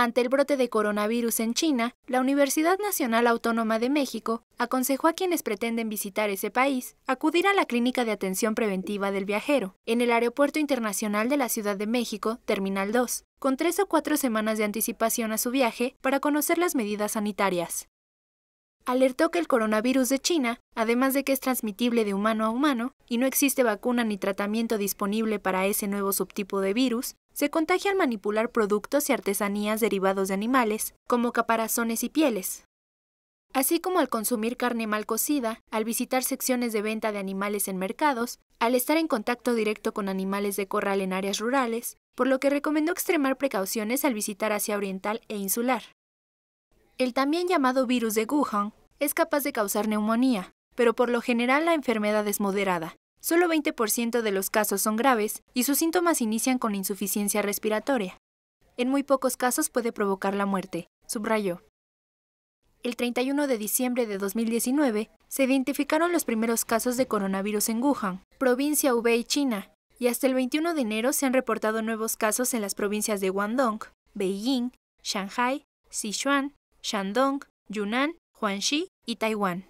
Ante el brote de coronavirus en China, la Universidad Nacional Autónoma de México aconsejó a quienes pretenden visitar ese país acudir a la Clínica de Atención Preventiva del Viajero, en el Aeropuerto Internacional de la Ciudad de México, Terminal 2, con tres o cuatro semanas de anticipación a su viaje para conocer las medidas sanitarias alertó que el coronavirus de China, además de que es transmitible de humano a humano y no existe vacuna ni tratamiento disponible para ese nuevo subtipo de virus, se contagia al manipular productos y artesanías derivados de animales, como caparazones y pieles. Así como al consumir carne mal cocida, al visitar secciones de venta de animales en mercados, al estar en contacto directo con animales de corral en áreas rurales, por lo que recomendó extremar precauciones al visitar Asia Oriental e Insular. El también llamado virus de Wuhan es capaz de causar neumonía, pero por lo general la enfermedad es moderada. Solo 20% de los casos son graves y sus síntomas inician con insuficiencia respiratoria. En muy pocos casos puede provocar la muerte, subrayó. El 31 de diciembre de 2019 se identificaron los primeros casos de coronavirus en Wuhan, provincia Hubei, China, y hasta el 21 de enero se han reportado nuevos casos en las provincias de Guangdong, Beijing, Shanghai, Sichuan, Shandong, Yunnan, Huangxi y Taiwán.